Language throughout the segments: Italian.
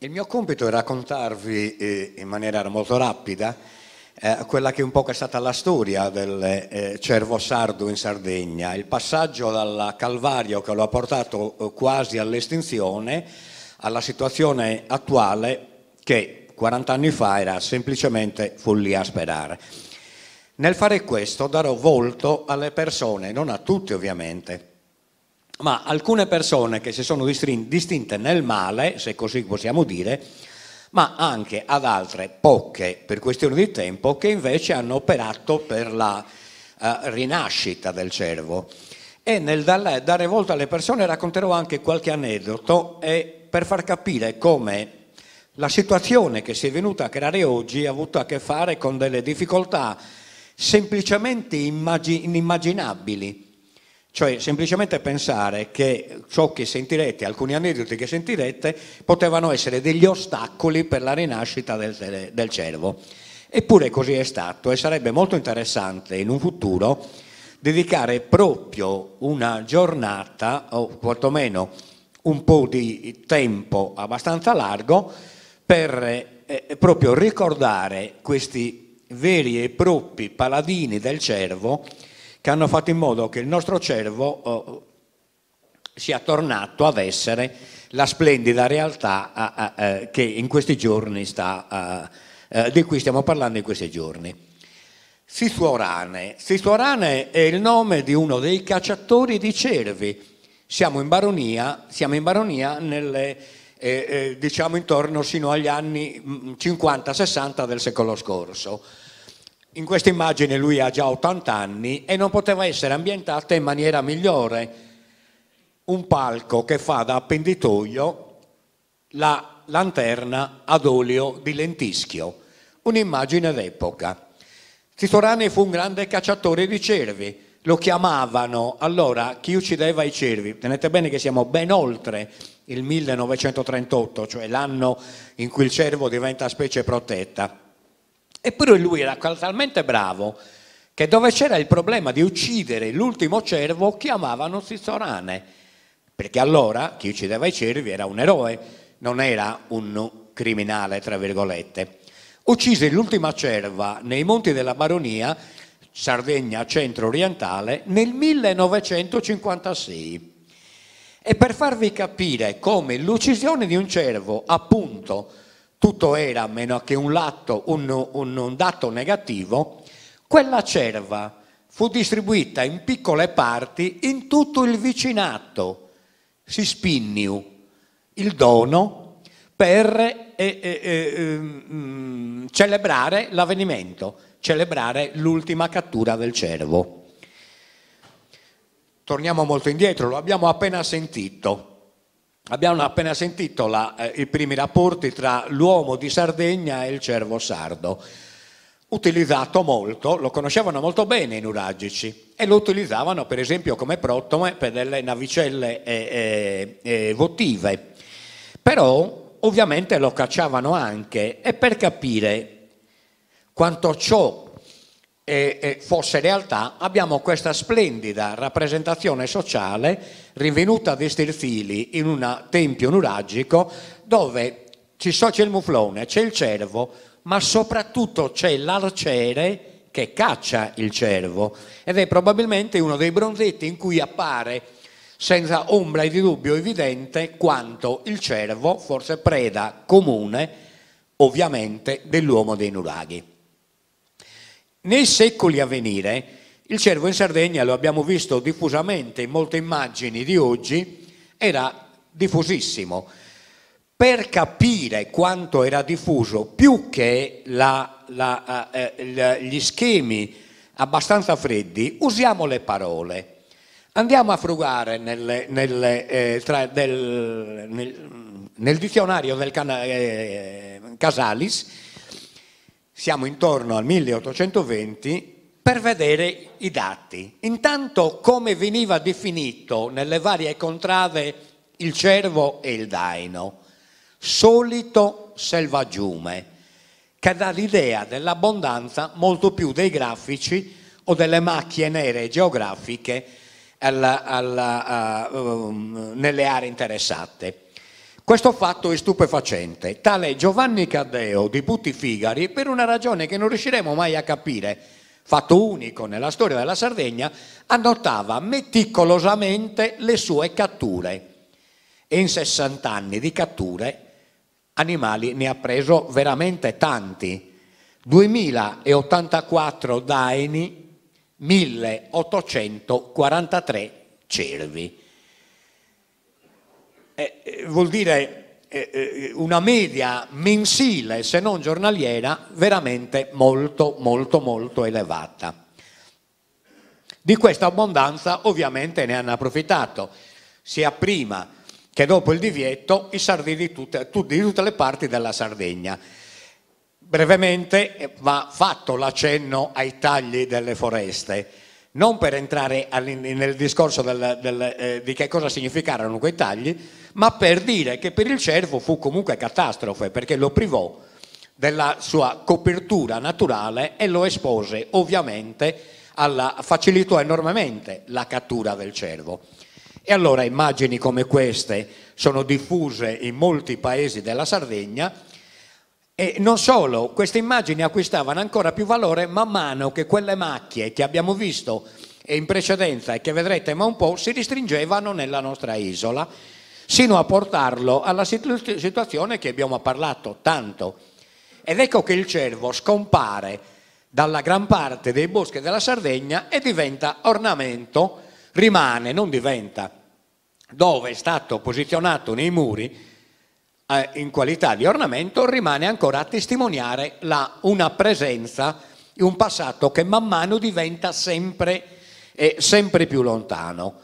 Il mio compito è raccontarvi eh, in maniera molto rapida eh, quella che un po' è stata la storia del eh, cervo sardo in Sardegna, il passaggio dal calvario che lo ha portato eh, quasi all'estinzione alla situazione attuale che 40 anni fa era semplicemente follia a sperare. Nel fare questo darò volto alle persone, non a tutti ovviamente, ma alcune persone che si sono distinte nel male, se così possiamo dire, ma anche ad altre poche per questione di tempo che invece hanno operato per la eh, rinascita del cervo. E nel dare, volta alle persone racconterò anche qualche aneddoto per far capire come la situazione che si è venuta a creare oggi ha avuto a che fare con delle difficoltà semplicemente immagin- inimmaginabili cioè semplicemente pensare che ciò che sentirete, alcuni aneddoti che sentirete, potevano essere degli ostacoli per la rinascita del, del cervo. Eppure così è stato e sarebbe molto interessante in un futuro dedicare proprio una giornata o quantomeno un po' di tempo abbastanza largo per eh, eh proprio ricordare questi veri e propri paladini del cervo che hanno fatto in modo che il nostro cervo eh, sia tornato ad essere la splendida realtà eh, eh, che in questi giorni sta, di cui stiamo parlando in questi giorni. Sistuorane. Sistuorane è il nome di uno dei cacciatori di cervi. Siamo in baronia, siamo in baronia nelle, eh, eh, diciamo intorno sino agli anni 50-60 mm, del secolo scorso. In questa immagine lui ha già 80 anni e non poteva essere ambientata in maniera migliore. Un palco che fa da appenditoio la lanterna ad olio di lentischio, un'immagine d'epoca. Titorani fu un grande cacciatore di cervi, lo chiamavano allora chi uccideva i cervi. Tenete bene che siamo ben oltre il 1938, cioè l'anno in cui il cervo diventa specie protetta. Eppure lui era talmente bravo che dove c'era il problema di uccidere l'ultimo cervo chiamavano Sissorane, perché allora chi uccideva i cervi era un eroe, non era un criminale, tra virgolette. Uccise l'ultima cerva nei monti della Baronia, Sardegna centro-orientale, nel 1956. E per farvi capire come l'uccisione di un cervo, appunto, tutto era meno che un, lato, un, un, un dato negativo, quella cerva fu distribuita in piccole parti in tutto il vicinato, si spinniu, il dono per eh, eh, eh, ehm, celebrare l'avvenimento, celebrare l'ultima cattura del cervo. Torniamo molto indietro, lo abbiamo appena sentito. Abbiamo appena sentito la, eh, i primi rapporti tra l'uomo di Sardegna e il cervo sardo, utilizzato molto, lo conoscevano molto bene i nuragici e lo utilizzavano per esempio come protome per delle navicelle eh, eh, eh, votive, però ovviamente lo cacciavano anche e per capire quanto ciò fosse realtà, abbiamo questa splendida rappresentazione sociale rinvenuta di Stirfili in un tempio nuragico dove ci c'è il muflone, c'è il cervo, ma soprattutto c'è l'arciere che caccia il cervo ed è probabilmente uno dei bronzetti in cui appare senza ombra di dubbio evidente quanto il cervo, forse preda comune, ovviamente, dell'uomo dei nuraghi. Nei secoli a venire, il cervo in Sardegna, lo abbiamo visto diffusamente in molte immagini di oggi, era diffusissimo. Per capire quanto era diffuso, più che la, la, eh, eh gli schemi abbastanza freddi, usiamo le parole. Andiamo a frugare nel, nel, eh, tra, del, nel, nel dizionario del cana, eh, Casalis siamo intorno al 1820, per vedere i dati. Intanto come veniva definito nelle varie contrade il cervo e il daino. Solito selvaggiume, che dà l'idea dell'abbondanza molto più dei grafici o delle macchie nere geografiche alla, alla, uh, eh, ehm, nelle aree interessate. Questo fatto è stupefacente. Tale Giovanni Caddeo di Putti Figari, per una ragione che non riusciremo mai a capire, fatto unico nella storia della Sardegna, annotava meticolosamente le sue catture. E in 60 anni di catture animali ne ha preso veramente tanti. 2084 daini, 1843 cervi. Eh, eh, vuol dire eh, eh, una media mensile, se non giornaliera, veramente molto, molto, molto elevata. Di questa abbondanza ovviamente ne hanno approfittato, sia prima che dopo il divieto, i sardini tutte, tutte, di tutte le parti della Sardegna. Brevemente eh, va fatto l'accenno ai tagli delle foreste non per entrare nel discorso del, del, eh, di che cosa significarono quei tagli, ma per dire che per il cervo fu comunque catastrofe perché lo privò della sua copertura naturale e lo espose ovviamente alla, facilitò enormemente la cattura del cervo. E allora immagini come queste sono diffuse in molti paesi della Sardegna e non solo, queste immagini acquistavano ancora più valore man mano che quelle macchie che abbiamo visto in precedenza e che vedrete ma un po' si ristringevano nella nostra isola, sino a portarlo alla situ- situazione che abbiamo parlato tanto. Ed ecco che il cervo scompare dalla gran parte dei boschi della Sardegna e diventa ornamento, rimane, non diventa, dove è stato posizionato nei muri eh, in qualità di ornamento rimane ancora a testimoniare la, una presenza e un passato che man mano diventa sempre, eh, sempre più lontano.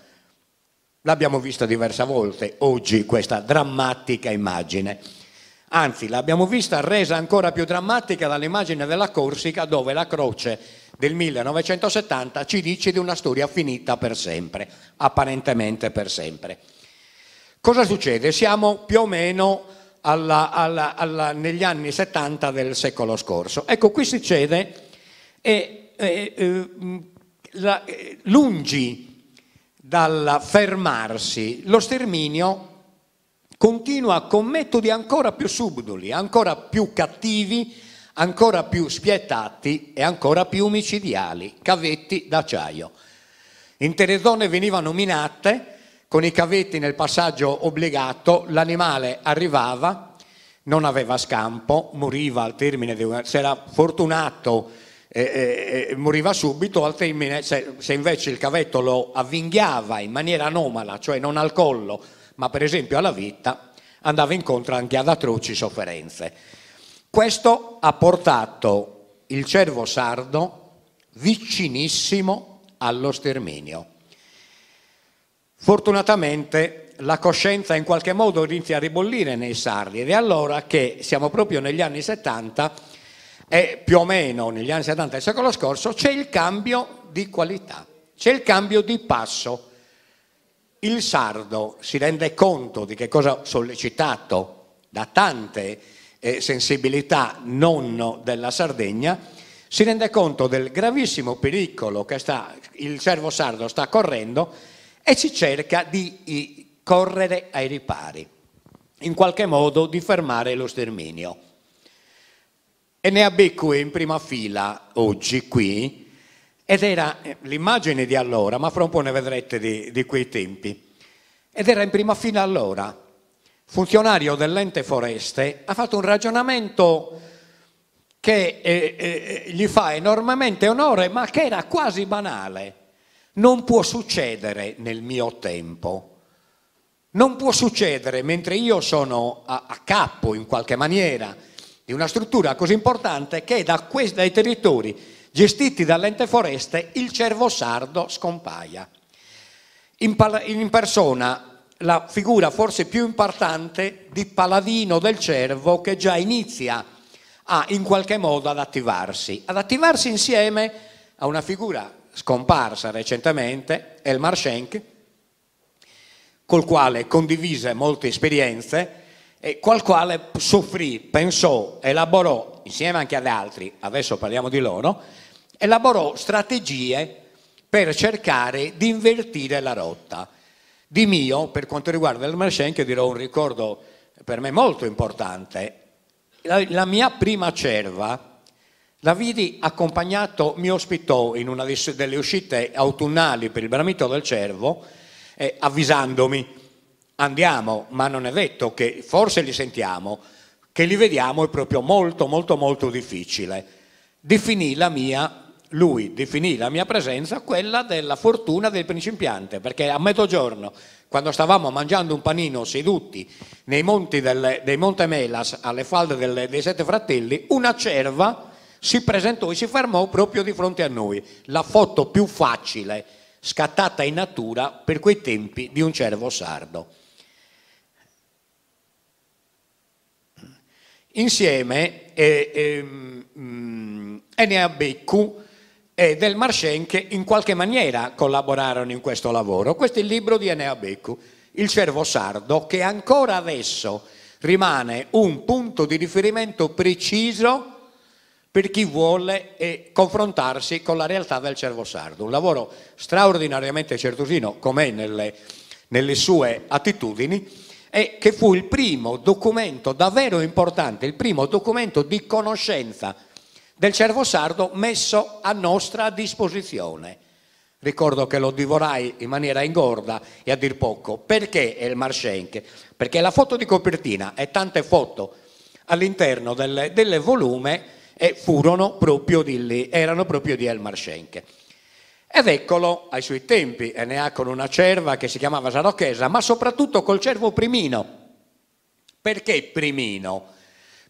L'abbiamo vista diverse volte oggi questa drammatica immagine. Anzi, l'abbiamo vista resa ancora più drammatica dall'immagine della Corsica dove la croce del 1970 ci dice di una storia finita per sempre, apparentemente per sempre. Cosa succede? Siamo più o meno alla, alla, alla, negli anni 70 del secolo scorso. Ecco, qui succede, e, e, e la, eh, lungi dal fermarsi, lo sterminio continua con metodi ancora più subdoli, ancora più cattivi, ancora più spietati e ancora più omicidiali, cavetti d'acciaio. Intere zone venivano minate, con i cavetti nel passaggio obbligato, l'animale arrivava, non aveva scampo, moriva al termine di una... se era fortunato eh, eh, eh, moriva subito, al termine se, se invece il cavetto lo avvinghiava in maniera anomala, cioè non al collo, ma per esempio alla vita, andava incontro anche ad atroci sofferenze. Questo ha portato il cervo sardo vicinissimo allo sterminio. Fortunatamente la coscienza in qualche modo inizia a ribollire nei sardi ed è allora che siamo proprio negli anni 70 e più o meno negli anni 70 del secolo scorso c'è il cambio di qualità, c'è il cambio di passo. Il sardo si rende conto di che cosa sollecitato da tante eh, sensibilità non della Sardegna, si rende conto del gravissimo pericolo che sta, il servo sardo sta correndo e si cerca di eh, correre ai ripari, in qualche modo di fermare lo sterminio. E ne abbiamo in prima fila oggi qui, ed era eh, l'immagine di allora, ma fra un po' ne vedrete di, di, quei tempi. Ed era in prima fila allora. Funzionario dell'ente foreste ha fatto un ragionamento che eh, eh, gli fa enormemente onore, ma che era quasi banale non può succedere nel mio tempo. Non può succedere mentre io sono a, a capo in qualche maniera di una struttura così importante che da questi, dai territori gestiti dall'ente foreste il cervo sardo scompaia. In, in persona la figura forse più importante di paladino del cervo che già inizia a in qualche modo ad attivarsi, ad attivarsi insieme a una figura scomparsa recentemente, Elmar Schenck, col quale condivise molte esperienze e col quale soffrì, pensò, elaborò, insieme anche ad altri, adesso parliamo di loro, elaborò strategie per cercare di invertire la rotta. Di mio, per quanto riguarda Elmar Schenck, dirò un ricordo per me molto importante. La, la mia prima cerva, Navidi accompagnato mi ospitò in una delle uscite autunnali per il Bramito del Cervo, eh, avvisandomi, andiamo, ma non è detto che forse li sentiamo, che li vediamo è proprio molto, molto, molto difficile. Definì la mia, lui definì la mia presenza quella della fortuna del principiante, perché a mezzogiorno, quando stavamo mangiando un panino seduti nei monti del, dei Monte Melas, alle falde del, dei Sette Fratelli, una cerva si presentò e si fermò proprio di fronte a noi. La foto più facile scattata in natura per quei tempi di un cervo sardo. Insieme eh, eh, Enea Beccu e del Marchen che in qualche maniera collaborarono in questo lavoro. Questo è il libro di Enea Beccu, Il cervo sardo, che ancora adesso rimane un punto di riferimento preciso per chi vuole eh, confrontarsi con la realtà del Cervo Sardo. Un lavoro straordinariamente certosino, com'è nelle, nelle sue attitudini, e che fu il primo documento davvero importante, il primo documento di conoscenza del Cervo Sardo messo a nostra disposizione. Ricordo che lo divorai in maniera ingorda e a dir poco. Perché è il Marschenk? Perché la foto di copertina e tante foto all'interno del volume e furono proprio di lì, erano proprio di Elmar Schenke. Ed eccolo ai suoi tempi, e ne ha con una cerva che si chiamava Sarocchesa, ma soprattutto col cervo Primino. Perché Primino?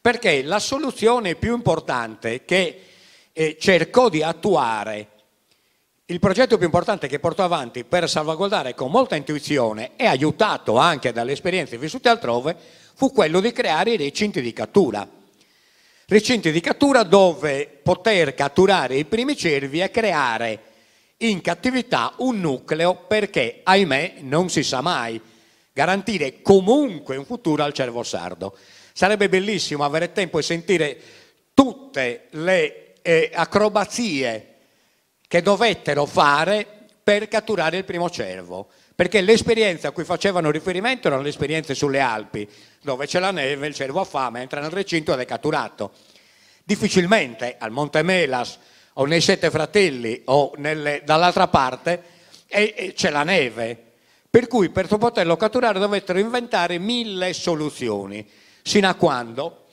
Perché la soluzione più importante che eh, cercò di attuare il progetto più importante che portò avanti per salvaguardare con molta intuizione e aiutato anche dalle esperienze vissute altrove fu quello di creare i recinti di cattura recinti di cattura dove poter catturare i primi cervi e creare in cattività un nucleo perché, ahimè, non si sa mai, garantire comunque un futuro al cervo sardo. Sarebbe bellissimo avere tempo e sentire tutte le eh, acrobazie che dovettero fare per catturare il primo cervo perché l'esperienza a cui facevano riferimento erano le esperienze sulle Alpi, dove c'è la neve, il cervo ha fame, entra nel recinto ed è catturato. Difficilmente al Monte Melas o nei Sette Fratelli o nelle, dall'altra parte e, e c'è la neve. Per cui per poterlo catturare dovettero inventare mille soluzioni, sino a quando,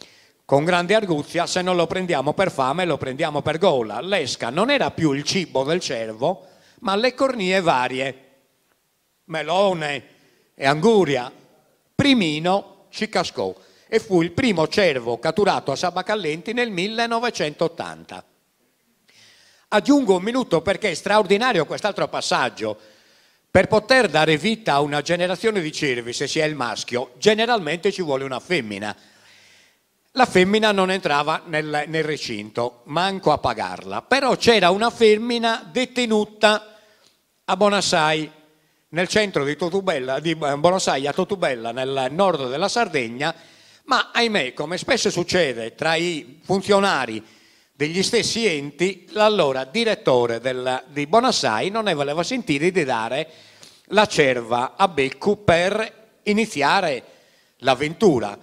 con grande arguzia, se non lo prendiamo per fame lo prendiamo per gola. L'esca non era più il cibo del cervo, ma le cornie varie melone e anguria. Primino ci cascò e fu il primo cervo catturato a Sabacallenti nel 1980. Aggiungo un minuto perché è straordinario quest'altro passaggio. Per poter dare vita a una generazione di cervi, se si è il maschio, generalmente ci vuole una femmina. La femmina non entrava nel, nel recinto, manco a pagarla, però c'era una femmina detenuta a Bonassai nel centro di, Totubella, di eh, Buenos Aires, a Totubella, nel nord della Sardegna, ma ahimè, come spesso succede tra i funzionari degli stessi enti, l'allora direttore del, di Buenos Aires non ne voleva sentire di dare la cerva a Beccu per iniziare l'avventura.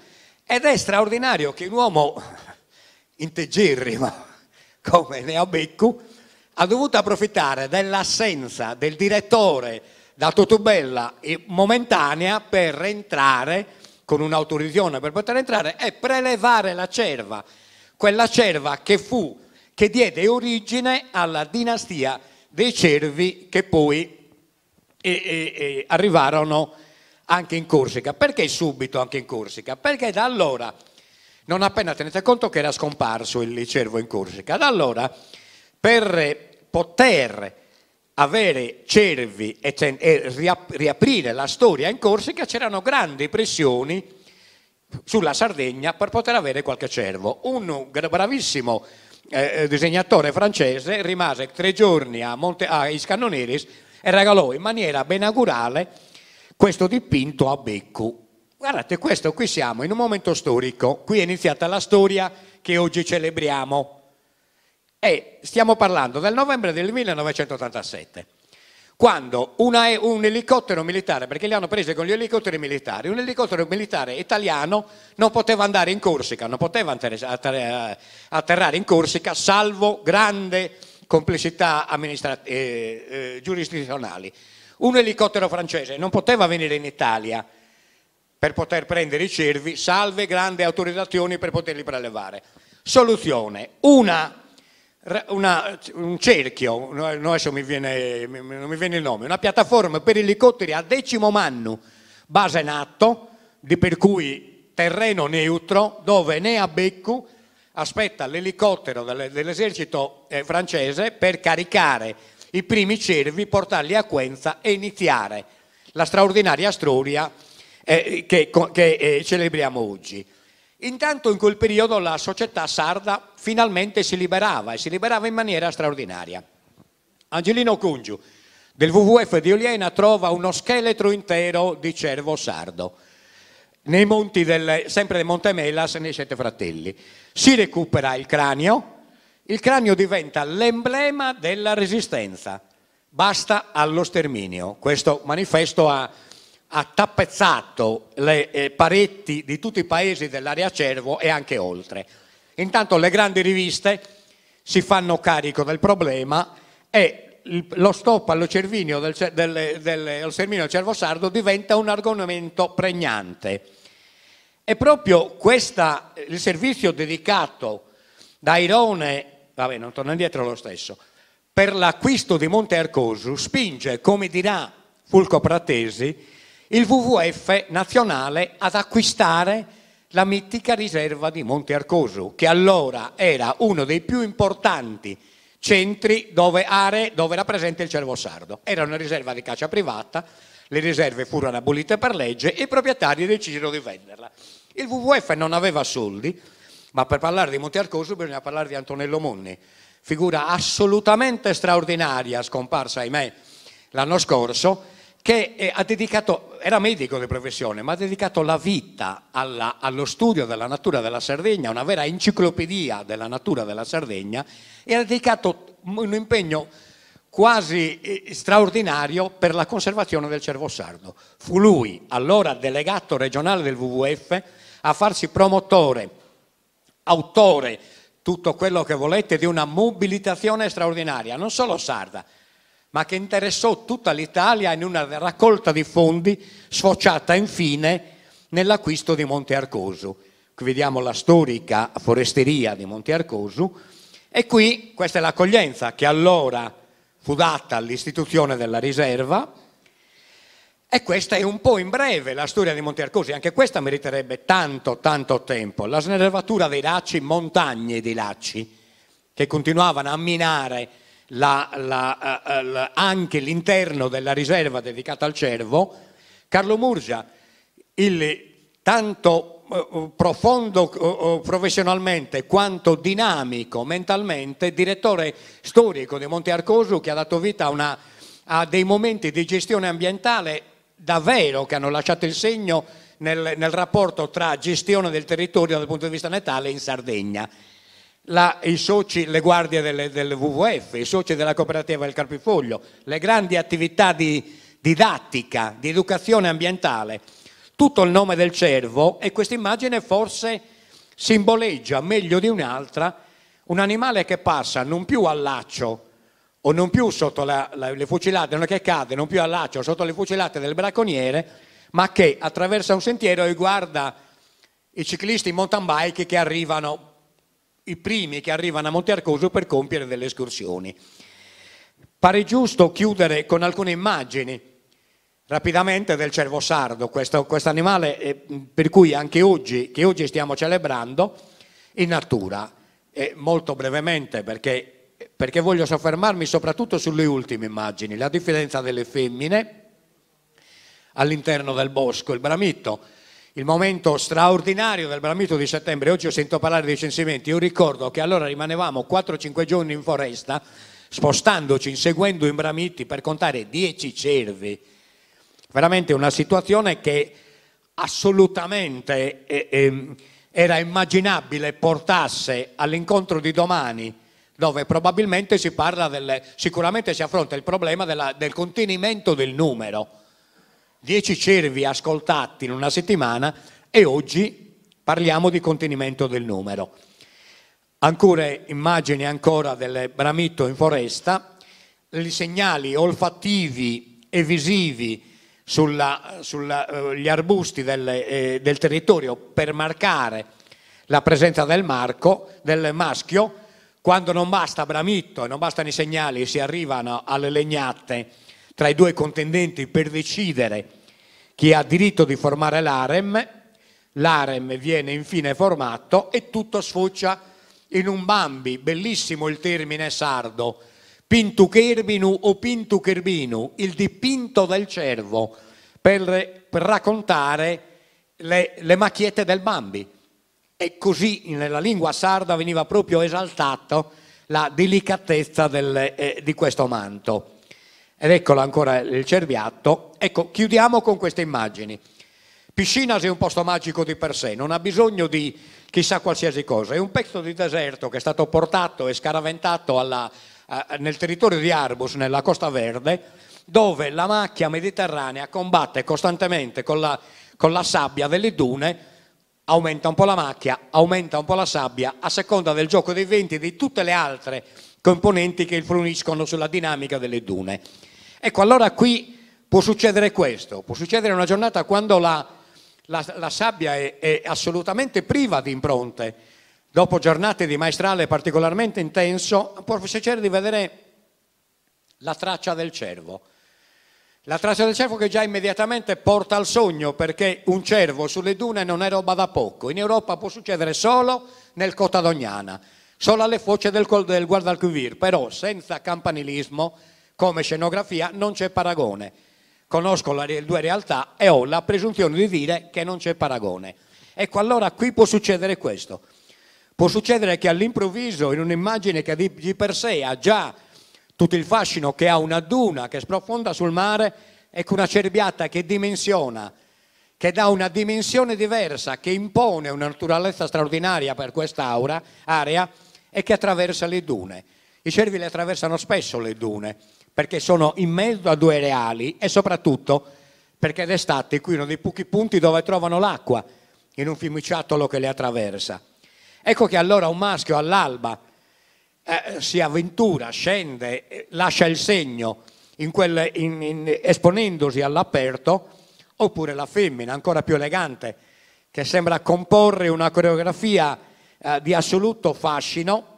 Ed è straordinario che un uomo integerrimo come Beccu ha dovuto approfittare dell'assenza del direttore la totobella momentanea per entrare con un'autorizzazione per poter entrare e prelevare la cerva, quella cerva che fu, che diede origine alla dinastia dei cervi che poi e, e, e arrivarono anche in Corsica. Perché subito anche in Corsica? Perché da allora, non appena tenete conto che era scomparso il cervo in Corsica, da allora per poter avere cervi e, riaprire la storia in Corsica c'erano grandi pressioni sulla Sardegna per poter avere qualche cervo. Un bravissimo eh, eh, disegnatore francese rimase tre giorni a, Monte, a Iscannoneris e regalò in maniera benaugurale questo dipinto a becco. Guardate, questo qui siamo in un momento storico, qui è iniziata la storia che oggi celebriamo e stiamo parlando del novembre del 1987, quando una, un elicottero militare, perché li hanno presi con gli elicotteri militari, un elicottero militare italiano non poteva andare in Corsica, non poteva atterrare in Corsica, salvo grande complicità eh, eh, giurisdizionali. Un elicottero francese non poteva venire in Italia per poter prendere i cervi, salve grandi autorizzazioni per poterli prelevare. Soluzione, una una, un cerchio, non, adesso mi viene, non mi viene il nome, una piattaforma per elicotteri a decimo manno, base NATO, di per cui terreno neutro, dove né a becco aspetta l'elicottero dell'esercito eh, francese per caricare i primi cervi, portarli a Quenza e iniziare la straordinaria storia eh, che, eh, celebriamo oggi. Intanto in quel periodo la società sarda finalmente si liberava e si liberava in maniera straordinaria. Angelino Cungiu del WWF di Oliena trova uno scheletro intero di cervo sardo. Nei monti del, sempre del Monte Melas, nei Sette Fratelli. Si recupera il cranio, il cranio diventa l'emblema della resistenza. Basta allo sterminio. Questo manifesto ha ha tappezzato le eh, pareti di tutti i paesi dell'area cervo e anche oltre. Intanto le grandi riviste si fanno carico del problema e lo stop allo cervinio del, del, del, al serminio del cervo sardo diventa un argomento pregnante. E proprio questa, il servizio dedicato da Irone, vabbè non torno indietro lo stesso, per l'acquisto di Monte Arcosu spinge, come dirà Fulco Pratesi, il WWF nazionale ad acquistare la mitica riserva di Monte Arcoso, che allora era uno dei più importanti centri dove, aree dove era presente il cervo sardo. Era una riserva di caccia privata, le riserve furono abolite per legge e i proprietari decisero di venderla. Il WWF non aveva soldi, ma per parlare di Monte Arcoso bisogna parlare di Antonello Monni, figura assolutamente straordinaria, scomparsa ahimè l'anno scorso, che eh, dedicato, era medico di professione, ma ha dedicato la vita alla, allo studio della natura della Sardegna, una vera enciclopedia della natura della Sardegna, e ha dedicato un impegno quasi eh, straordinario per la conservazione del cervo sardo. Fu lui, allora delegato regionale del WWF, a farsi promotore, autore, tutto quello che volete, di una mobilitazione straordinaria, non solo sarda, ma che interessò tutta l'Italia in una raccolta di fondi sfociata infine nell'acquisto di Monte Arcoso. Qui vediamo la storica foresteria di Monte Arcoso e qui questa è l'accoglienza che allora fu data all'istituzione della riserva e questa è un po' in breve la storia di Monte Arcosi, anche questa meriterebbe tanto, tanto tempo. La snervatura dei lacci, montagne di lacci, che continuavano a minare la, la, eh, eh, la, anche l'interno della riserva dedicata al cervo, Carlo Murgia, il tanto eh, profondo professionalmente quanto dinamico mentalmente, direttore storico di Monte Arcosu che ha dato vita a, una, a dei momenti di gestione ambientale davvero che hanno lasciato il segno nel, nel rapporto tra gestione del territorio dal punto di vista natale in Sardegna la, i soci, le guardie delle, del WWF, i soci della cooperativa del Carpifoglio, le grandi attività di didattica, di educazione ambientale, tutto il nome del cervo e questa immagine forse simboleggia meglio di un'altra un animale che passa non più al laccio o non più sotto la, la, le fucilate, non è che cade, non più al laccio, sotto le fucilate del bracconiere, ma che attraversa un sentiero e guarda i ciclisti mountain bike che arrivano i primi che arrivano a Monte Arcoso per compiere delle escursioni. Pare giusto chiudere con alcune immagini rapidamente del cervo sardo, questo, animale per cui anche oggi, che oggi stiamo celebrando, in natura. E molto brevemente perché, perché voglio soffermarmi soprattutto sulle ultime immagini, la differenza delle femmine all'interno del bosco, il bramitto, il momento straordinario del bramito di settembre, oggi ho sentito parlare dei censimenti, io ricordo che allora rimanevamo 4-5 giorni in foresta, spostandoci, inseguendo i bramiti per contare 10 cervi, veramente una situazione che assolutamente eh, eh, era immaginabile portasse all'incontro di domani dove probabilmente si parla del, sicuramente si affronta il problema della, del contenimento del numero Dieci cervi ascoltati in una settimana e oggi parliamo di contenimento del numero. Ancora immagini ancora del bramito in foresta, i segnali olfattivi e visivi sugli eh, arbusti del, eh, del territorio per marcare la presenza del, marco, del maschio, quando non basta bramito e non bastano i segnali si arrivano alle legnate tra i due contendenti per decidere chi ha diritto di formare l'AREM, l'AREM viene infine formato e tutto sfocia in un bambi, bellissimo il termine sardo, pintucherbinu o pintucherbinu, il dipinto del cervo, per, per raccontare le, le, macchiette del bambi. E così nella lingua sarda veniva proprio esaltato la delicatezza del, eh, di questo manto. Ed eccola ancora il cerviatto. Ecco, chiudiamo con queste immagini. Piscinas è un posto magico di per sé, non ha bisogno di chissà qualsiasi cosa. È un pezzo di deserto che è stato portato e scaraventato alla, nel territorio di Arbus, nella Costa Verde, dove la macchia mediterranea combatte costantemente con la, con la sabbia delle dune, aumenta un po' la macchia, aumenta un po' la sabbia, a seconda del gioco dei venti e di tutte le altre componenti che influiscono sulla dinamica delle dune. Ecco, allora qui può succedere questo, può succedere una giornata quando la, la, la sabbia è, è, assolutamente priva di impronte, dopo giornate di maestrale particolarmente intenso, può succedere di vedere la traccia del cervo. La traccia del cervo che già immediatamente porta al sogno perché un cervo sulle dune non è roba da poco. In Europa può succedere solo nel Cotadognana, solo alle foce del, del Guadalquivir, però senza campanilismo, come scenografia non c'è paragone. Conosco le due realtà e ho la presunzione di dire che non c'è paragone. Ecco, allora qui può succedere questo. Può succedere che all'improvviso, in un'immagine che di, per sé ha già tutto il fascino che ha una duna che sprofonda sul mare, ecco una cerbiata che dimensiona, che dà una dimensione diversa, che impone una naturalezza straordinaria per quest'area e che attraversa le dune. I cervi le attraversano spesso le dune perché sono in mezzo a due reali e soprattutto perché d'estate qui uno dei pochi punti dove trovano l'acqua in un fiumiciattolo che le attraversa. Ecco che allora un maschio all'alba eh, si avventura, scende, eh, lascia il segno in quel, in, in, esponendosi all'aperto, oppure la femmina, ancora più elegante, che sembra comporre una coreografia eh, di assoluto fascino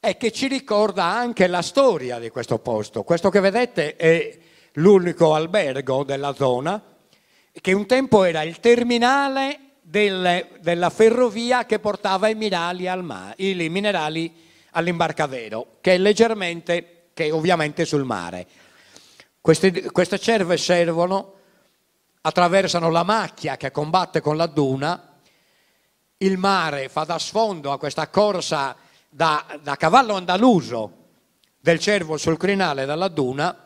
e che ci ricorda anche la storia di questo posto. Questo che vedete è l'unico albergo della zona, che un tempo era il terminale del, della ferrovia che portava i minerali, al mare, i minerali all'imbarcadero, che è leggermente, che è ovviamente sul mare. Queste, queste cerve servono, attraversano la macchia che combatte con la duna, il mare fa da sfondo a questa corsa da, da cavallo andaluso del cervo sul crinale dalla duna,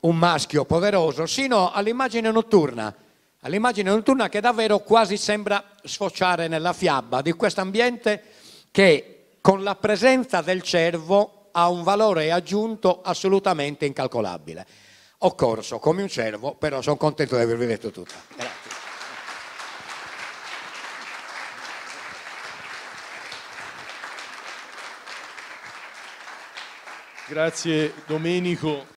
un maschio poveroso, sino all'immagine notturna, all'immagine notturna che davvero quasi sembra sfociare nella fiaba di questo ambiente che con la presenza del cervo ha un valore aggiunto assolutamente incalcolabile. Ho corso come un cervo, però sono contento di avervi detto tutto. Grazie. Grazie Domenico.